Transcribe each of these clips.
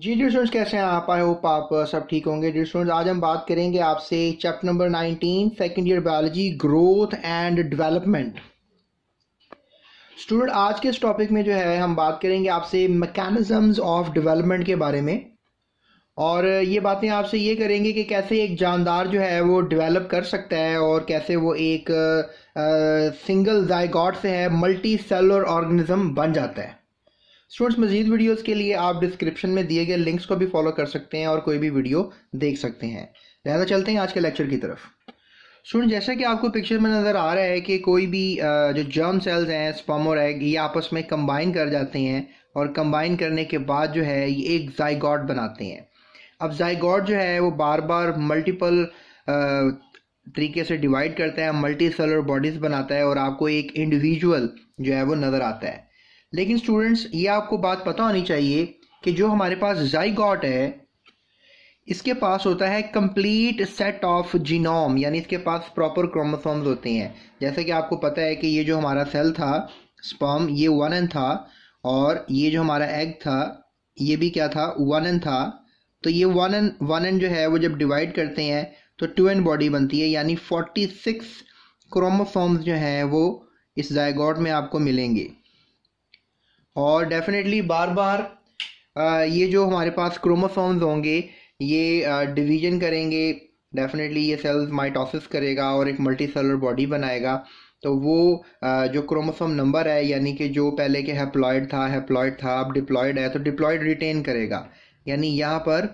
G D students कैसे हैं आप आए हो आप uh, सब ठीक होंगे डी स्टूडेंट्स आज हम बात करेंगे आपसे chapter number 19 second year biology growth and development student आज के इस टॉपिक में जो है हम बात करेंगे आपसे मैकेनिज्म्स ऑफ डेवलपमेंट के बारे में और uh, ये बातें आपसे ये करेंगे कि कैसे एक जानदार जो है वो डिवेलप कर सकता है और कैसे वो एक सिंगल uh, जायगॉड से है मल्टी सेलर ऑर्गेनिज्म बन जाता है स्टूडेंट्स मजीद वीडियोस के लिए आप डिस्क्रिप्शन में दिए गए लिंक्स को भी फॉलो कर सकते हैं और कोई भी वीडियो देख सकते हैं लिहाजा चलते हैं आज के लेक्चर की तरफ स्टूडेंट जैसा कि आपको पिक्चर में नज़र आ रहा है कि कोई भी जो जर्म सेल्स हैं स्पम और एग ये आपस में कंबाइन कर जाते हैं और कंबाइन करने के बाद जो है ये एक जाइगॉड बनाते हैं अब जाइगॉड जो है वो बार बार मल्टीपल तरीके से डिवाइड करता है मल्टी सेलर बॉडीज़ बनाता है और आपको एक इंडिविजुअल जो है वो नज़र आता है लेकिन स्टूडेंट्स ये आपको बात पता होनी चाहिए कि जो हमारे पास जाइगॉट है इसके पास होता है कंप्लीट सेट ऑफ जीनोम यानी इसके पास प्रॉपर क्रोमोसोम्स होते हैं जैसे कि आपको पता है कि ये जो हमारा सेल था स्पर्म ये वन एन था और ये जो हमारा एग था ये भी क्या था वन एन था तो ये वन एन वन एन जो है वो जब डिवाइड करते हैं तो टू एन बॉडी बनती है यानी फोर्टी सिक्स क्रोमोसोम्स जो हैं वो इस जायगॉट में आपको मिलेंगे और डेफिनेटली बार बार ये जो हमारे पास क्रोमोसोम्स होंगे ये डिवीजन करेंगे डेफिनेटली ये सेल्स माइटोसिस करेगा और एक मल्टी सेलर बॉडी बनाएगा तो वो जो क्रोमोसोम नंबर है यानी कि जो पहले के हैप्लॉयड था हैप्लॉयड था अब डिप्लॉयड है तो डिप्लॉयड रिटेन करेगा यानी यहाँ पर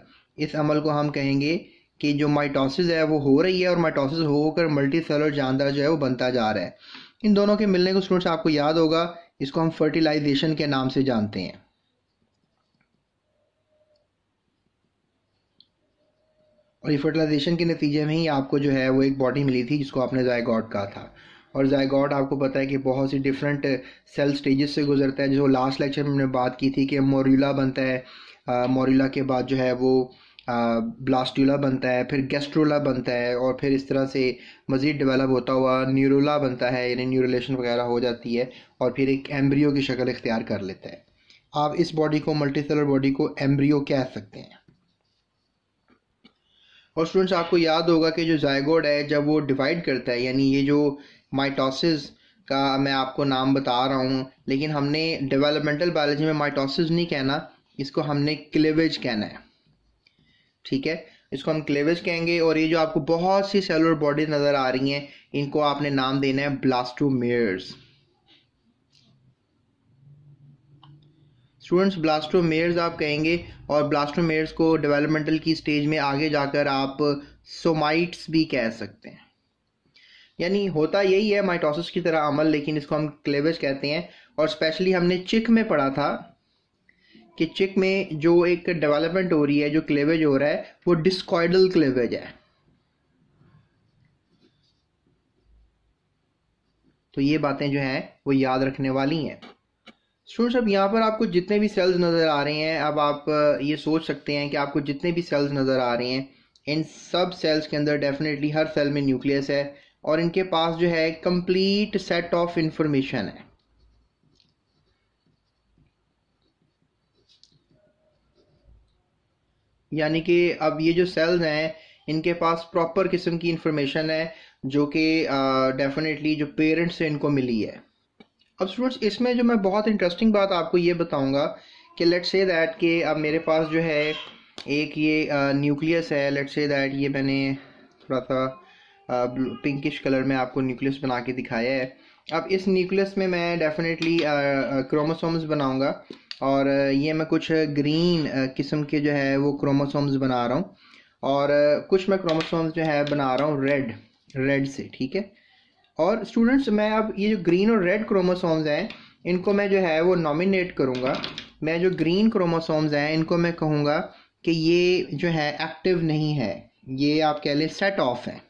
इस अमल को हम कहेंगे कि जो माइटोसिस है वो हो रही है और माइटोसिस होकर मल्टी सेलर जानदार जो है वो बनता जा रहा है इन दोनों के मिलने को स्टूडेंट्स आपको याद होगा इसको हम फर्टिलाइजेशन के नाम से जानते हैं और ये फर्टिलाइजेशन के नतीजे में ही आपको जो है वो एक बॉडी मिली थी जिसको आपने जायगॉड कहा था और जायगॉड आपको पता है कि बहुत सी डिफरेंट सेल स्टेजेस से गुजरता है जो लास्ट लेक्चर में हमने बात की थी कि मोरूला बनता है मोरूला के बाद जो है वो ब्लास्टूला बनता है फिर गैस्ट्रोला बनता है और फिर इस तरह से मज़ीद डेवलप होता हुआ न्यूरोला बनता है यानी न्यूरोलेशन वगैरह हो जाती है और फिर एक एम्ब्रियो की शक्ल इख्तियार कर लेता है आप इस बॉडी को मल्टी सेलर बॉडी को एम्ब्रियो कह सकते हैं और स्टूडेंट्स आपको याद होगा कि जो जायगोड है जब वो डिवाइड करता है यानी ये जो माइटोसिस का मैं आपको नाम बता रहा हूँ लेकिन हमने डेवलपमेंटल बायोलॉजी में माइटोसिस नहीं कहना इसको हमने क्लेवेज कहना है ठीक है इसको हम क्लेवेज कहेंगे और ये जो आपको बहुत सी सेलुलर बॉडीज नज़र आ रही हैं इनको आपने नाम देना है ब्लास्टोमेयर्स स्टूडेंट्स ब्लास्टोमेयर्स आप कहेंगे और ब्लास्टोमेयर्स को डेवलपमेंटल की स्टेज में आगे जाकर आप सोमाइट्स भी कह सकते हैं यानी होता यही है माइटोसिस की तरह अमल लेकिन इसको हम क्लेवेज कहते हैं और स्पेशली हमने चिक में पढ़ा था कि चिक में जो एक डेवलपमेंट हो रही है जो क्लेवेज हो रहा है वो डिस्कॉइडल क्लेवेज है तो ये बातें जो हैं वो याद रखने वाली हैं स्टूडेंट्स अब यहाँ पर आपको जितने भी सेल्स नज़र आ रहे हैं अब आप ये सोच सकते हैं कि आपको जितने भी सेल्स नज़र आ रहे हैं इन सब सेल्स के अंदर डेफिनेटली हर सेल में न्यूक्लियस है और इनके पास जो है कंप्लीट सेट ऑफ इंफॉर्मेशन है यानी कि अब ये जो सेल्स हैं इनके पास प्रॉपर किस्म की इंफॉर्मेशन है जो कि डेफिनेटली जो पेरेंट्स से इनको मिली है अब स्टूडेंट्स इसमें जो मैं बहुत इंटरेस्टिंग बात आपको ये बताऊंगा कि लेट से दैट कि अब मेरे पास जो है एक ये न्यूक्लियस है लेट से दैट ये मैंने थोड़ा सा पिंकिश कलर में आपको न्यूक्लियस बना के दिखाया है अब इस न्यूक्लियस में मैं डेफिनेटली क्रोमोसोम्स बनाऊंगा और ये मैं कुछ ग्रीन किस्म के जो है वो क्रोमोसोम्स बना रहा हूँ और कुछ मैं क्रोमोसोम्स जो है बना रहा हूँ रेड रेड से ठीक है और स्टूडेंट्स मैं अब ये जो ग्रीन और रेड क्रोमोसोम्स हैं इनको मैं जो है वो नॉमिनेट करूँगा मैं जो ग्रीन क्रोमोसोम्स हैं इनको मैं कहूँगा कि ये जो है एक्टिव नहीं है ये आप कह लें सेट ऑफ है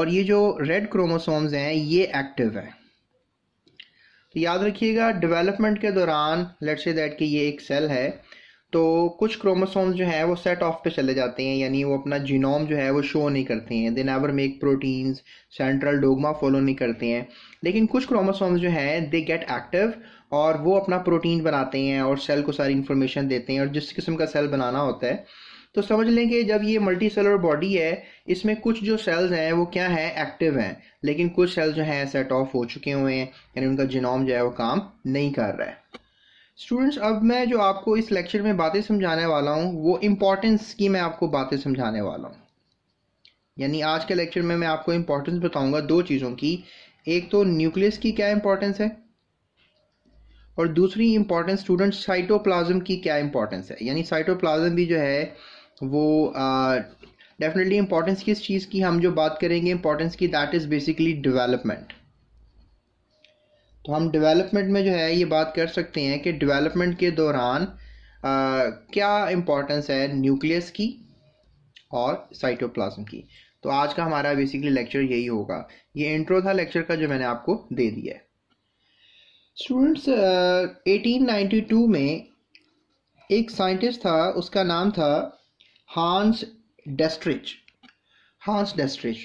और ये जो रेड क्रोमोसोम्स हैं ये एक्टिव है तो याद रखिएगा डेवलपमेंट के दौरान लेट से दैट कि ये एक सेल है तो कुछ क्रोमोसोम्स जो हैं वो सेट ऑफ पे चले जाते हैं यानी वो अपना जीनोम जो है वो शो नहीं करते हैं they never make proteins central dogma follow नहीं करते हैं लेकिन कुछ क्रोमोसोम्स जो हैं दे गेट एक्टिव और वो अपना प्रोटीन बनाते हैं और सेल को सारी इन्फॉर्मेशन देते हैं और जिस किस्म का सेल बनाना होता है तो समझ लें कि जब ये मल्टी सेलर बॉडी है इसमें कुछ जो सेल्स हैं वो क्या है एक्टिव हैं लेकिन कुछ सेल्स जो हैं सेट ऑफ हो चुके हुए हैं यानी उनका जिनोम जो है वो काम नहीं कर रहा है स्टूडेंट्स अब मैं जो आपको इस लेक्चर में बातें समझाने वाला हूँ वो इम्पोर्टेंस की मैं आपको बातें समझाने वाला हूँ यानी आज के लेक्चर में मैं आपको इम्पोर्टेंस बताऊंगा दो चीज़ों की एक तो न्यूक्लियस की क्या इंपॉर्टेंस है और दूसरी इंपॉर्टेंस स्टूडेंट साइटोप्लाज्म की क्या इंपॉर्टेंस है यानी साइटोप्लाज्म भी जो है वो डेफिनेटली इम्पोर्टेंस किस चीज़ की हम जो बात करेंगे इम्पोर्टेंस की दैट इज़ बेसिकली डेवलपमेंट तो हम डेवलपमेंट में जो है ये बात कर सकते हैं कि डेवलपमेंट के दौरान क्या इम्पोर्टेंस है न्यूक्लियस की और साइटोप्लाज्म की तो आज का हमारा बेसिकली लेक्चर यही होगा ये इंट्रो था लेक्चर का जो मैंने आपको दे दिया है स्टूडेंट्स एटीन में एक साइंटिस्ट था उसका नाम था हांस डेस्ट्रिच हांस डेस्ट्रिच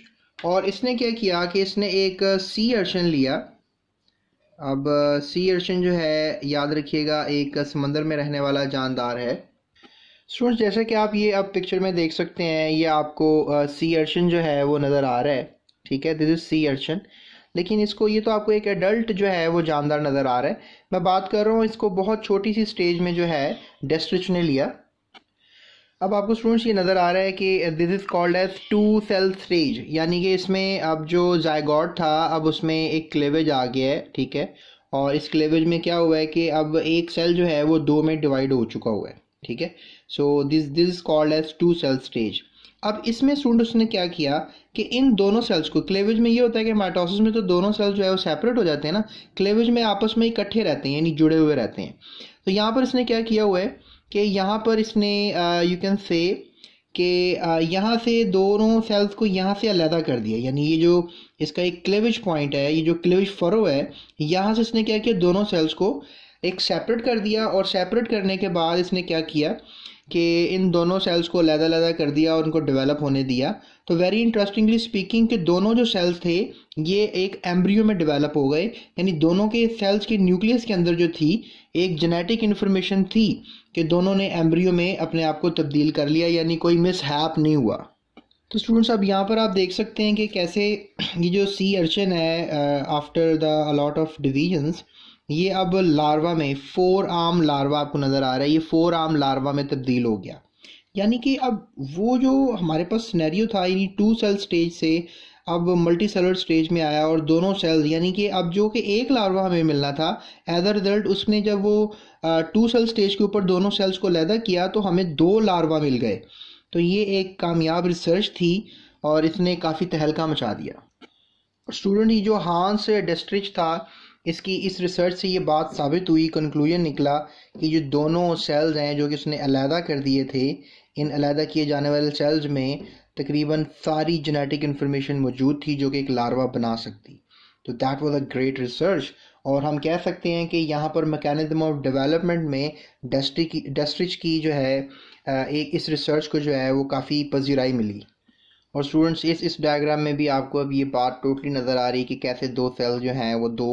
और इसने क्या किया कि इसने एक सी uh, अर्शन लिया अब सी uh, अर्शन जो है याद रखिएगा एक uh, समंदर में रहने वाला जानदार है स्टूडेंट्स जैसे कि आप ये अब पिक्चर में देख सकते हैं ये आपको सी अर्शन जो है वो नज़र आ रहा है ठीक है दिस इज सी अर्शन लेकिन इसको ये तो आपको एक एडल्ट जो है वो जानदार नज़र आ रहा है मैं बात कर रहा हूँ इसको बहुत छोटी सी स्टेज में जो है डेस्ट्रिच ने लिया अब आपको स्टूडेंट्स ये नज़र आ रहा है कि this is called as two cell stage यानी कि इसमें अब जो जायगॉड था अब उसमें एक क्लेवेज आ गया है ठीक है और इस क्लेवेज में क्या हुआ है कि अब एक सेल जो है वो दो में डिवाइड हो चुका हुआ है ठीक है so this this is called as two cell stage अब इसमें स्टूडेंट उसने क्या किया कि इन दोनों सेल्स को क्लेवेज में ये होता है कि माइटोसिस में तो दोनों सेल्स जो है वो सेपरेट हो जाते हैं ना क्लेवेज में आपस में इकट्ठे रहते हैं यानी जुड़े हुए रहते हैं तो यहाँ पर इसने क्या किया हुआ है कि यहाँ पर इसने यू कैन से कि यहाँ से दोनों सेल्स को यहाँ से अलहदा कर दिया यानी ये जो इसका एक क्लेविज पॉइंट है ये जो क्लेविज फरो है यहाँ से इसने क्या किया दोनों सेल्स को एक सेपरेट कर दिया और सेपरेट करने के बाद इसने क्या किया कि इन दोनों सेल्स को अलहदा अलहदा कर दिया और उनको डेवलप होने दिया तो वेरी इंटरेस्टिंगली स्पीकिंग कि दोनों जो सेल्स थे ये एक एम्ब्रियो में डेवलप हो गए यानी दोनों के सेल्स के न्यूक्लियस के अंदर जो थी एक जेनेटिक इन्फॉर्मेशन थी कि दोनों ने एम्ब्रियो में अपने आप को तब्दील कर लिया यानी कोई मिस हैप नहीं हुआ तो स्टूडेंट्स अब यहाँ पर आप देख सकते हैं कि कैसे ये जो सी अर्चन है after the a lot of divisions ये अब लार्वा में फोर आर्म लार्वा आपको नज़र आ रहा है ये फोर आर्म लार्वा में तब्दील हो गया यानी कि अब वो जो हमारे पास स्नैरियो था यानी टू सेल स्टेज से अब मल्टी सेलर स्टेज में आया और दोनों सेल्स यानी कि अब जो कि एक लार्वा हमें मिलना था एज अ रिजल्ट उसने जब वो टू सेल स्टेज के ऊपर दोनों सेल्स को लैदा किया तो हमें दो लार्वा मिल गए तो ये एक कामयाब रिसर्च थी और इसने काफ़ी तहलका मचा दिया स्टूडेंट ही जो हांस डेस्ट्रिच था इसकी इस रिसर्च से ये बात साबित हुई कंक्लूजन निकला कि जो दोनों सेल्स हैं जो कि उसने अलहदा कर दिए थे इन अलहदा किए जाने वाले सेल्स में तकरीबन सारी जेनेटिक इन्फॉर्मेशन मौजूद थी जो कि एक लार्वा बना सकती तो that was a great research और हम कह सकते हैं कि यहाँ पर मैकेनिज्म ऑफ डेवलपमेंट में डस्ट्री की डस्ट्रिज की जो है एक इस रिसर्च को जो है वो काफ़ी पजीराई मिली और स्टूडेंट्स इस इस डायग्राम में भी आपको अब ये बात टोटली नज़र आ रही है कि कैसे दो सेल जो हैं वो दो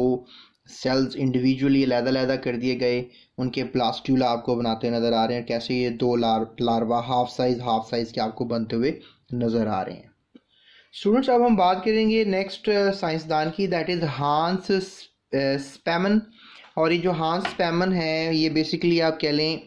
सेल्स इंडिविजुअली लहदा कर दिए गए उनके प्लास्ट्यूला आपको बनाते नज़र आ रहे हैं कैसे ये दो लार larva half size half size के आपको बनते हुए नज़र आ रहे हैं स्टूडेंट्स अब हम बात करेंगे नेक्स्ट साइंसदान की दैट इज़ हांस स्पैमन और ये जो हांस स्पैमन है ये बेसिकली आप कह लें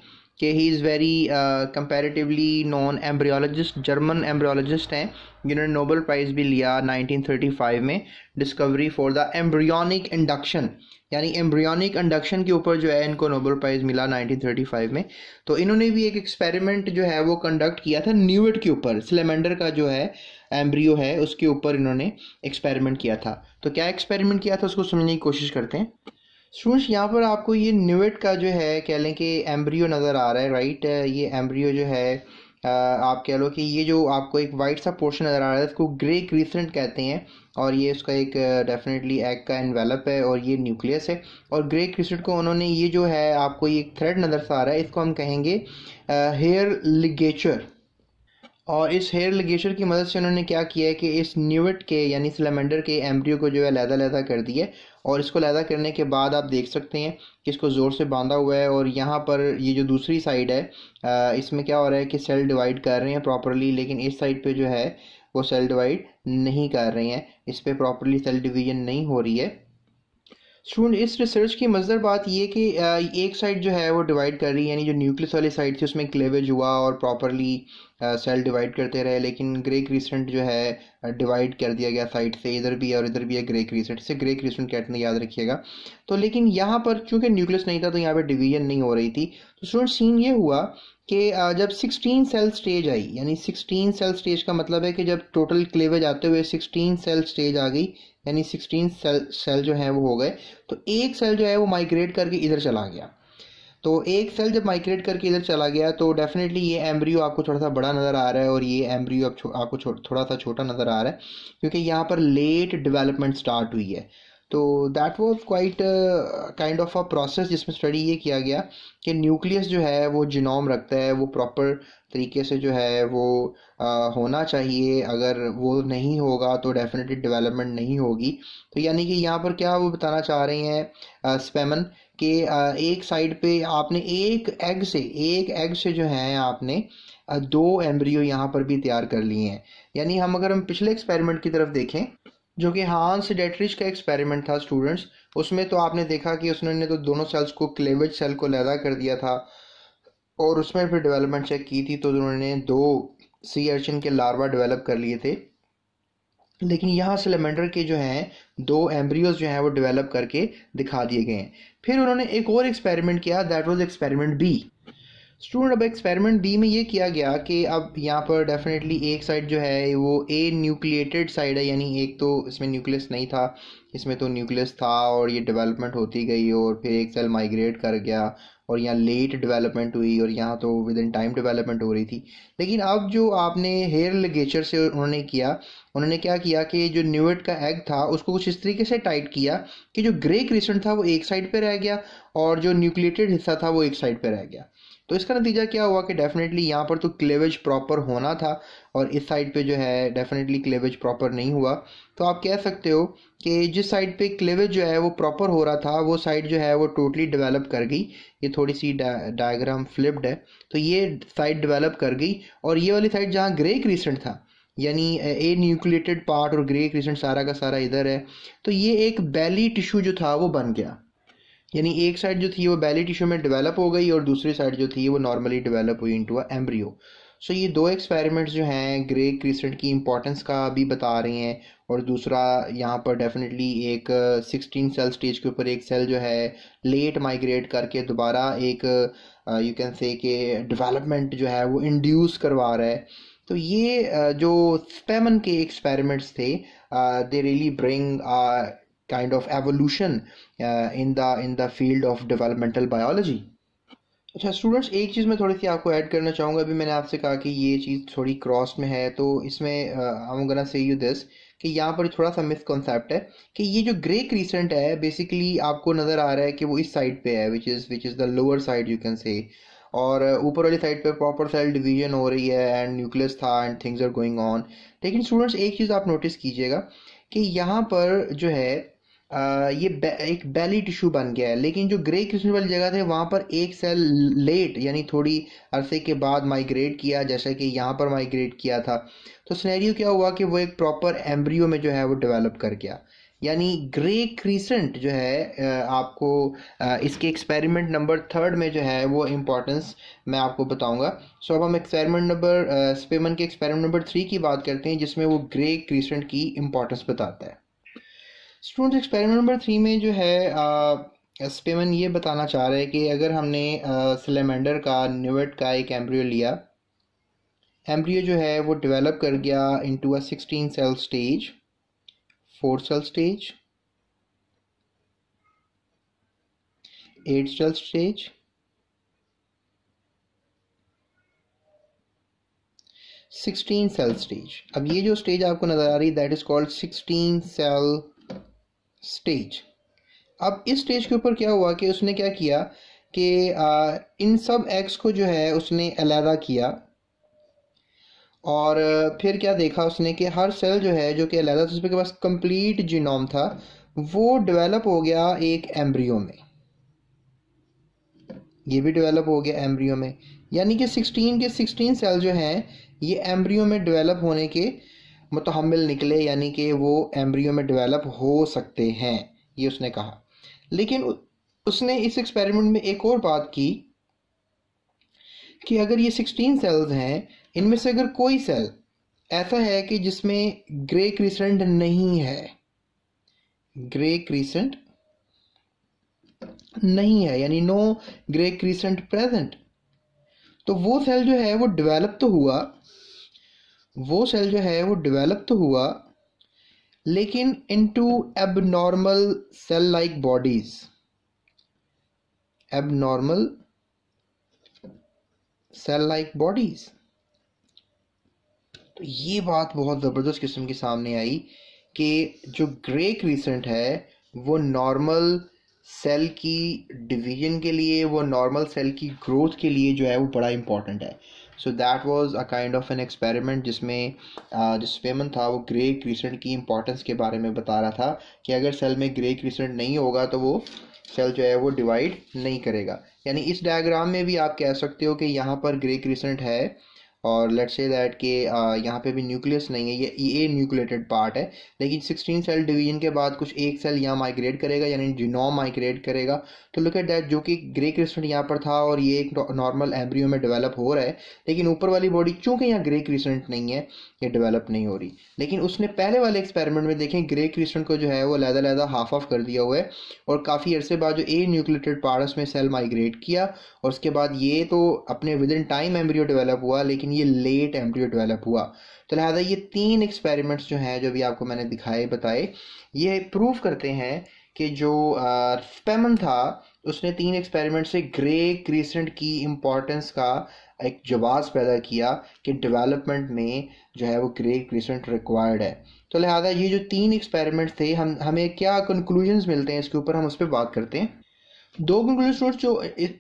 कि he is very comparatively non embryologist German embryologist हैं जिन्होंने नोबल प्राइज़ भी लिया 1935 में discovery for the embryonic induction यानी एम्ब्रियोनिक इंडक्शन के ऊपर जो है इनको नोबल प्राइज़ मिला 1935 में तो इन्होंने भी एक एक्सपेरिमेंट जो है वो कंडक्ट किया था न्यूट के ऊपर सिलेमेंडर का जो है एम्ब्रियो है उसके ऊपर इन्होंने एक्सपेरिमेंट किया था तो क्या एक्सपेरिमेंट किया था उसको समझने की कोशिश करते हैं स्टूडेंट्स यहाँ पर आपको ये न्यूट का जो है कह लें कि एम्ब्रियो नज़र आ रहा है राइट ये एम्ब्रियो जो है आप कह लो कि ये जो आपको एक वाइट सा पोर्शन नज़र आ रहा है इसको ग्रे क्रीसेंट कहते हैं और ये उसका एक डेफिनेटली एग का एनवेलप है और ये न्यूक्लियस है और ग्रे क्रीसेंट को उन्होंने ये जो है आपको ये एक थ्रेड नज़र से आ रहा है इसको हम कहेंगे हेयर लिगेचर और इस हेयर लिगेशर की मदद से उन्होंने क्या किया है कि इस न्यूट के यानी सिलेमेंडर के एम्ब्रियो को जो है लहदा लहदा कर दिया और इसको लहदा करने के बाद आप देख सकते हैं कि इसको ज़ोर से बांधा हुआ है और यहाँ पर ये जो दूसरी साइड है इसमें क्या हो रहा है कि सेल डिवाइड कर रहे हैं प्रॉपरली लेकिन इस साइड पर जो है वो सेल डिवाइड नहीं कर रहे हैं इस पर प्रॉपरली सेल डिवीजन नहीं हो रही है स्टूडेंट इस रिसर्च की मजदर बात ये कि एक साइड जो है वो डिवाइड कर रही है यानी जो न्यूक्लियस वाली साइड थी उसमें क्लेवेज हुआ और प्रॉपरली सेल डिवाइड करते रहे लेकिन ग्रे क्रीसेंट जो है डिवाइड कर दिया गया साइड से इधर भी और इधर भी है ग्रे क्रीसेंट इसे ग्रे क्रीसेंट कहते हैं याद रखिएगा तो लेकिन यहाँ पर चूंकि न्यूक्लियस नहीं था तो यहाँ पर डिवीजन नहीं हो रही थी तो स्टूडेंट सीन ये हुआ कि जब 16 सेल स्टेज आई यानी सिक्सटीन सेल स्टेज का मतलब है कि जब टोटल क्लेवेज आते हुए सिक्सटीन सेल स्टेज आ गई यानी सिक्सटीन सेल सेल जो है वो हो गए तो एक सेल जो है वो माइग्रेट करके इधर चला गया तो एक सेल जब माइग्रेट करके इधर चला गया तो डेफिनेटली ये एम्ब्रियो आपको थोड़ा सा बड़ा नज़र आ रहा है और ये एम्ब्रियो आप छो, आपको छो, थोड़ा सा छोटा नज़र आ रहा है क्योंकि यहाँ पर लेट डेवलपमेंट स्टार्ट हुई है तो that was quite kind of a process जिसमें स्टडी ये किया गया कि न्यूक्लियस जो है वो जिनोम रखता है वो प्रॉपर तरीके से जो है वो uh, होना चाहिए अगर वो नहीं होगा तो डेफिनेटली डेवलपमेंट नहीं होगी तो यानी कि यहाँ पर क्या वो बताना चाह रहे हैं स्पेमन uh, कि एक साइड पे आपने एक एग से एक एग से जो है आपने दो एम्ब्रियो यहाँ पर भी तैयार कर लिए हैं यानी हम अगर हम पिछले एक्सपेरिमेंट की तरफ देखें जो कि हांस डेटरिश का एक्सपेरिमेंट था स्टूडेंट्स उसमें तो आपने देखा कि उसने तो दोनों सेल्स को क्लेवेज सेल को लैदा कर दिया था और उसमें फिर डेवलपमेंट चेक की थी तो उन्होंने दो सी अर्चन के लार्वा डेवलप कर लिए थे लेकिन यहाँ सिलेमेंडर के जो हैं दो एम्ब्रियोज जो हैं वो डेवलप करके दिखा दिए गए हैं फिर उन्होंने एक और एक्सपेरिमेंट किया that was experiment B student अब एक्सपेरिमेंट बी में ये किया गया कि अब यहाँ पर डेफिनेटली एक साइड जो है वो ए न्यूक्लिएटेड साइड है यानी एक तो इसमें न्यूक्लियस नहीं था इसमें तो न्यूक्लियस था और ये डेवलपमेंट होती गई और फिर एक सेल माइग्रेट कर गया और यहाँ लेट डेवलपमेंट हुई और यहाँ तो विद इन टाइम डेवलपमेंट हो रही थी लेकिन अब जो आपने हेयर लिगेचर से उन्होंने किया उन्होंने क्या किया कि जो न्यूएट का एग था उसको कुछ इस तरीके से टाइट किया कि जो ग्रे क्रिसेंट था वो एक साइड पे रह गया और जो न्यूक्लिएटेड हिस्सा था वो एक साइड पे रह गया तो इसका नतीजा क्या हुआ कि डेफिनेटली यहाँ पर तो क्लेवेज प्रॉपर होना था और इस साइड पे जो है डेफिनेटली क्लेवेज प्रॉपर नहीं हुआ तो आप कह सकते हो कि जिस साइड पे क्लेवेज जो है वो प्रॉपर हो रहा था वो साइड जो है वो टोटली डेवलप कर गई ये थोड़ी सी डायग्राम फ्लिप्ड है तो ये साइड डेवलप कर गई और ये वाली साइड जहाँ ग्रे क्रीसेंट था यानी ए न्यूक्लिएटेड पार्ट और ग्रे क्रिसेंट सारा का सारा इधर है तो ये एक बैली टिश्यू जो था वो बन गया यानी एक साइड जो थी वो बैली टिश्यू में डेवलप हो गई और दूसरी साइड जो थी वो नॉर्मली डेवलप हुई इनटू अ एम्ब्रियो सो ये दो एक्सपेरिमेंट्स जो हैं ग्रे क्रिसेंट की इम्पोर्टेंस का भी बता रहे हैं और दूसरा यहाँ पर डेफिनेटली एक सिक्सटीन सेल स्टेज के ऊपर एक सेल जो है लेट माइग्रेट करके दोबारा एक यू कैन से के डेवलपमेंट जो है वो इंड्यूस करवा रहा है तो ये जो स्पेमन के एक्सपेरिमेंट्स थे they really bring kind of evolution in the in the field of developmental biology अच्छा स्टूडेंट्स एक चीज़ मैं थोड़ी सी आपको ऐड करना चाहूँगा अभी मैंने आपसे कहा कि ये चीज़ थोड़ी क्रॉस में है तो इसमें I am gonna say you this कि यहाँ पर थोड़ा सा मिसकॉन्सेप्ट है कि ये जो ग्रे क्रीसेंट है बेसिकली आपको नज़र आ रहा है कि वो इस साइड पे है which is which is the lower side you can say और ऊपर वाली साइड पे प्रॉपर सेल डिवीजन हो रही है एंड न्यूक्लियस था and things are going on लेकिन स्टूडेंट्स एक चीज़ आप नोटिस कीजिएगा कि यहाँ पर जो है ये एक बेली टिश्यू बन गया है लेकिन जो ग्रे क्रिस्टल वाली जगह थे वहाँ पर एक सेल लेट यानी थोड़ी अरसे के बाद माइग्रेट किया जैसा कि यहाँ पर माइग्रेट किया था तो स्नैरियो क्या हुआ कि वो एक प्रॉपर एम्ब्रियो में जो है वो डेवलप कर गया यानी ग्रे क्रीसेंट जो है आपको इसके एक्सपेरिमेंट नंबर थर्ड में जो है वो इम्पोर्टेंस मैं आपको बताऊंगा सो अब हम एक्सपेरिमेंट नंबर स्पेमन के एक्सपेरिमेंट नंबर थ्री की बात करते हैं जिसमें वो ग्रे क्रीसेंट की इम्पोर्टेंस बताता है स्टूडेंट्स एक्सपेरिमेंट नंबर थ्री में जो है स्पेमन ये बताना चाह रहे हैं कि अगर हमने सिलेमेंडर का न्यूवेट का एक एम्ब्रियो लिया एम्ब्रियो जो है वो डेवलप कर गया into a sixteen cell stage fourth cell stage eight cell stage sixteen cell stage अब ये जो स्टेज आपको नज़र आ रही है that is called sixteen cell stage अब इस स्टेज के ऊपर क्या हुआ कि उसने क्या किया कि इन सब एग्स को जो है उसने अलहदा किया और फिर क्या देखा उसने कि हर सेल जो है जो कि अलहदा था उसके पास कंप्लीट जीनोम था वो डेवलप हो गया एक एम्ब्रियो में ये भी डेवलप हो गया एम्ब्रियो में यानी कि 16 के 16 सेल जो हैं ये एम्ब्रियो में डेवलप होने के मतहमल निकले यानी कि वो एम्ब्रियो में डेवलप हो सकते हैं ये उसने कहा लेकिन उसने इस एक्सपेरिमेंट में एक और बात की कि अगर ये सिक्सटीन सेल्स हैं इनमें से अगर कोई सेल ऐसा है कि जिसमें ग्रे क्रिसेंट नहीं है ग्रे क्रिसेंट नहीं है यानी नो ग्रे क्रिसेंट प्रेजेंट तो वो सेल जो है वो डेवलप तो हुआ वो सेल जो है वो डेवलप तो हुआ लेकिन into abnormal cell like bodies abnormal cell like bodies तो ये बात बहुत ज़बरदस्त किस्म की सामने आई कि जो ग्रे क्रीसेंट है वो नॉर्मल सेल की डिवीजन के लिए वो नॉर्मल सेल की ग्रोथ के लिए जो है वो बड़ा इंपॉर्टेंट है so that was a kind of an experiment जिसमें जिस स्पेमन था वो ग्रे क्रीसेंट की इंपॉर्टेंस के बारे में बता रहा था कि अगर सेल में ग्रे क्रीसेंट नहीं होगा तो वो सेल जो है वो डिवाइड नहीं करेगा यानी इस डायग्राम में भी आप कह सकते हो कि यहाँ पर ग्रे क्रिसेंट है और लेट्स से दैट कि यहाँ पे भी न्यूक्लियस नहीं है ये ए न्यूक्लेटेड पार्ट है लेकिन सिक्सटीन सेल डिवीजन के बाद कुछ एक सेल यहाँ माइग्रेट करेगा यानी जिनोम माइग्रेट करेगा तो लुक एट दैट जो कि ग्रे क्रिस्टेंट यहाँ पर था और ये एक नॉर्मल एम्ब्रियो में डेवलप हो रहा है लेकिन ऊपर वाली बॉडी चूँकि यहाँ ग्रे क्रिस्टेंट नहीं है ये डेवलप नहीं हो रही लेकिन उसने पहले वाले एक्सपेरिमेंट में देखें ग्रे क्रिस्टेंट को जो है वो लहदा लहदा हाफ ऑफ कर दिया हुआ है और काफ़ी अर्से बाद जो ए न्यूक्लेटेड पार्ट उसमें सेल माइग्रेट किया और उसके बाद ये तो अपने within time embryo develop हुआ लेकिन लेकिन ये लेट एम्ब्रियो डेवलप हुआ तो लिहाजा ये तीन एक्सपेरिमेंट्स जो हैं जो भी आपको मैंने दिखाए बताए ये प्रूव करते हैं कि जो स्पेमन था उसने तीन एक्सपेरिमेंट से ग्रे क्रीसेंट की इम्पोर्टेंस का एक जवाब पैदा किया कि डेवलपमेंट में जो है वो ग्रे क्रीसेंट रिक्वायर्ड है तो लिहाजा ये जो तीन एक्सपेरिमेंट थे हम हमें क्या कंक्लूजन मिलते हैं इसके ऊपर हम उस पर बात करते हैं दो कंक्लूजन जो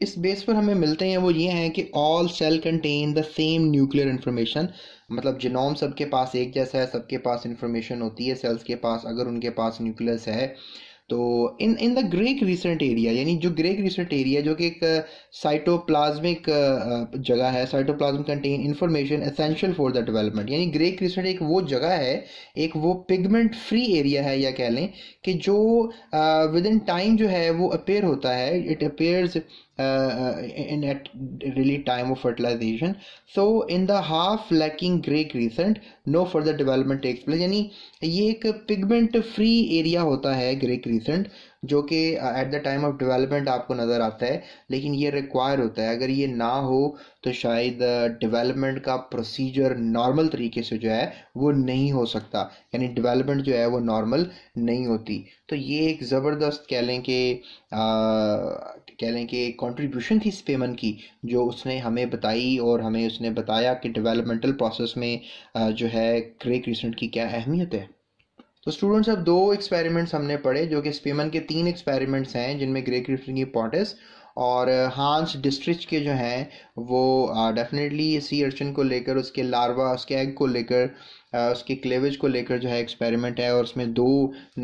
इस बेस पर हमें मिलते हैं वो ये हैं कि all cell contain the same nuclear information मतलब जिनोम सबके पास एक जैसा है सबके पास इन्फॉर्मेशन होती है सेल्स के पास अगर उनके पास न्यूक्लियस है तो in in the grey crescent area यानी जो ग्रेक रिसेंट एरिया जो कि एक साइटोप्लाज्मिक uh, uh, uh, जगह है cytoplasm contain information essential for the development यानी ग्रेक रिसेंट एक वो जगह है एक वो पिगमेंट फ्री एरिया है या कह लें कि जो विद इन टाइम जो है वो अपेयर होता है it appears uh, in at really time of fertilization so in the half lacking gray crescent no further development takes place यानी ये एक pigment free area होता है gray crescent जो कि at the time of development आपको नज़र आता है लेकिन ये रिक्वायर होता है अगर ये ना हो तो शायद डेवलपमेंट का प्रोसीजर नॉर्मल तरीके से जो है वो नहीं हो सकता यानी डेवलपमेंट जो है वो नॉर्मल नहीं होती तो ये एक ज़बरदस्त कह लें कि कह लें कि कॉन्ट्रीब्यूशन थी स्पेमन की जो उसने हमें बताई और हमें उसने बताया कि डेवलपमेंटल प्रोसेस में जो है क्रेक रिसेंट की क्या अहमियत है तो स्टूडेंट्स अब दो एक्सपेरिमेंट्स हमने पढ़े जो कि स्पीमन के तीन एक्सपेरिमेंट्स हैं जिनमें ग्रे क्रिफ्टन की पॉटिस और हांस डिस्ट्रिच के जो हैं वो डेफिनेटली सी अर्चन को लेकर उसके लार्वा उसके एग को लेकर उसके क्लेवेज को लेकर जो है एक्सपेरिमेंट है और उसमें दो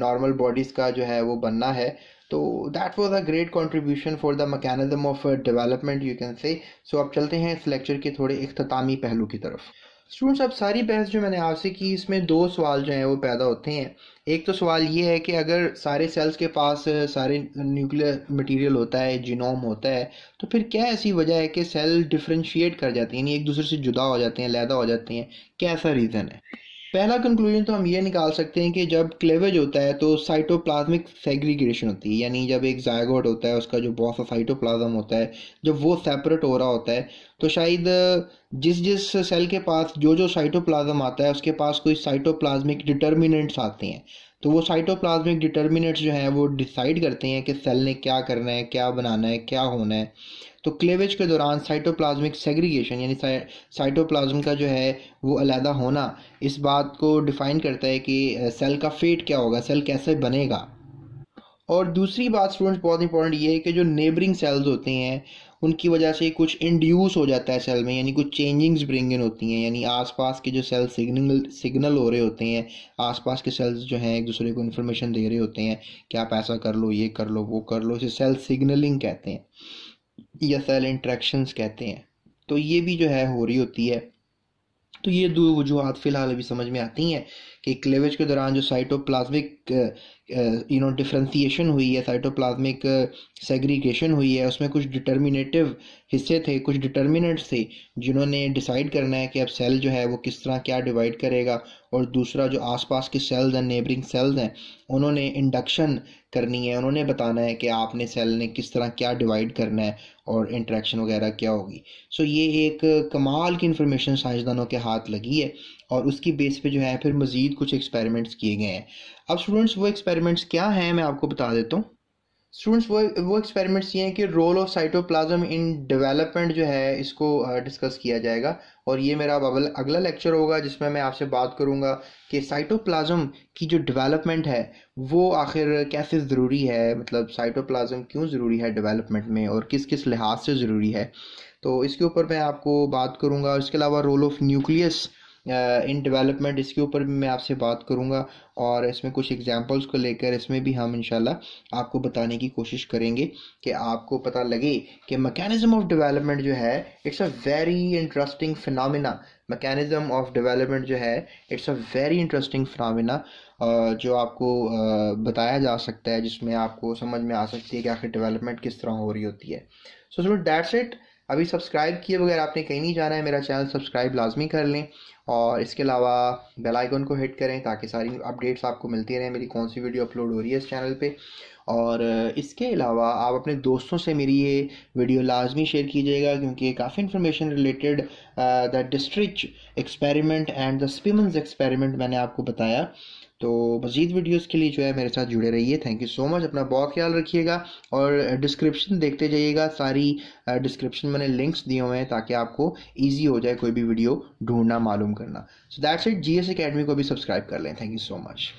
नॉर्मल बॉडीज़ का जो है वो बनना है तो that was a great contribution for the mechanism of development you can say so अब चलते हैं इस लेक्चर के थोड़े अख्तामी पहलू की तरफ स्टूडेंट्स अब सारी बहस जो मैंने आपसे की इसमें दो सवाल जो हैं वो पैदा होते हैं एक तो सवाल ये है कि अगर सारे सेल्स के पास सारे न्यूक्लियर मटेरियल होता है जीनोम होता है तो फिर क्या ऐसी वजह है कि सेल डिफ्रेंशिएट कर जाते हैं यानी एक दूसरे से जुदा हो जाते हैं लैदा हो जाते हैं क्या ऐसा रीज़न है पहला कंक्लूजन तो हम ये निकाल सकते हैं कि जब क्लेवेज होता है तो साइटोप्लाज्मिक सेग्रीगेशन होती है यानी जब एक जायगोड होता है उसका जो बॉस सा साइटोप्लाज्म होता है जब वो सेपरेट हो रहा होता है तो शायद जिस जिस सेल के पास जो जो साइटोप्लाज्म आता है उसके पास कोई साइटोप्लाज्मिक डिटर्मिनेंट्स आते हैं तो वो साइटोप्लाज्मिक डिटर्मिनेट्स जो हैं वो डिसाइड करते हैं कि सेल ने क्या करना है क्या बनाना है क्या होना है तो क्लेवेज के दौरान साइटोप्लाज्मिक सेग्रीगेशन यानी साइटोप्लाज्म का जो है वो अलहदा होना इस बात को डिफ़ाइन करता है कि सेल का फेट क्या होगा सेल कैसे बनेगा और दूसरी बात स्टूडेंट्स बहुत इंपॉर्टेंट ये है कि जो नेबरिंग सेल्स होते हैं उनकी वजह से कुछ इंड्यूस हो जाता है सेल में यानी कुछ चेंजिंग्स ब्रिंग इन होती हैं यानी आसपास के जो सेल सिग्नल सिग्नल हो रहे होते हैं आसपास के सेल्स जो हैं एक दूसरे को इन्फॉर्मेशन दे रहे होते हैं कि आप ऐसा कर लो ये कर लो वो कर लो इसे सेल सिग्नलिंग कहते हैं या सेल इंट्रैक्शंस कहते हैं तो ये भी जो है हो रही होती है तो ये दो वजूहत फ़िलहाल अभी समझ में आती हैं कि क्लेवेज के दौरान जो साइटोप्लाज्मिक यू नो डिफ्रेंसीशन हुई है साइटोप्लाज्मिक सेग्रीगेशन हुई है उसमें कुछ डिटर्मिनेटिव हिस्से थे कुछ डिटर्मिनेट्स थे जिन्होंने डिसाइड करना है कि अब सेल जो है वो किस तरह क्या डिवाइड करेगा और दूसरा जो आसपास के सेल्स हैं नेबरिंग सेल्स हैं उन्होंने इंडक्शन करनी है उन्होंने बताना है कि आपने सेल ने किस तरह क्या डिवाइड करना है और इंटरेक्शन वगैरह क्या होगी सो so, ये एक कमाल की इन्फॉर्मेशन साइंसदानों के हाथ लगी है और उसकी बेस पे जो है फिर मज़ीद कुछ एक्सपेरिमेंट्स किए गए हैं अब स्टूडेंट्स वो एक्सपेरिमेंट्स क्या हैं मैं आपको बता देता हूँ स्टूडेंट्स वो वो एक्सपेरिमेंट्स ये हैं कि role of cytoplasm in development जो है इसको डिस्कस किया जाएगा और ये मेरा अब अगला लेक्चर होगा जिसमें मैं आपसे बात करूँगा कि साइटोप्लाज्म की जो डेवलपमेंट है वो आखिर कैसे ज़रूरी है मतलब साइटोप्लाज्म क्यों ज़रूरी है डेवलपमेंट में और किस किस लिहाज से ज़रूरी है तो इसके ऊपर मैं आपको बात करूँगा इसके अलावा role of nucleus in development इसके ऊपर भी मैं आपसे बात करूँगा और इसमें कुछ एग्जाम्पल्स को लेकर इसमें भी हम इनशाला आपको बताने की कोशिश करेंगे कि आपको पता लगे कि मैकेनिज्म ऑफ डेवलपमेंट जो है it's a very interesting phenomena mechanism of development जो है it's a very interesting phenomena जो आपको बताया जा सकता है जिसमें आपको समझ में आ सकती है कि आखिर डेवलपमेंट किस तरह हो रही होती है सो स्टूडेंट दैट्स इट अभी सब्सक्राइब किए बगैर आपने कहीं नहीं जाना है मेरा चैनल सब्सक्राइब लाजमी कर लें और इसके अलावा बेल आइकन को हिट करें ताकि सारी अपडेट्स आपको मिलती रहें मेरी कौन सी वीडियो अपलोड हो रही है इस चैनल पे और इसके अलावा आप अपने दोस्तों से मेरी ये वीडियो लाजमी शेयर कीजिएगा क्योंकि काफ़ी information related the district experiment and the Spemann's experiment मैंने आपको बताया तो मज़ीद वीडियोस के लिए जो है मेरे साथ जुड़े रहिए थैंक यू सो मच अपना बहुत ख्याल रखिएगा और डिस्क्रिप्शन देखते जाइएगा सारी डिस्क्रिप्शन मैंने लिंक्स दिए हुए हैं ताकि आपको ईजी हो जाए कोई भी वीडियो ढूंढना मालूम करना so that's it G S Academy को भी सब्सक्राइब कर लें थैंक यू सो मच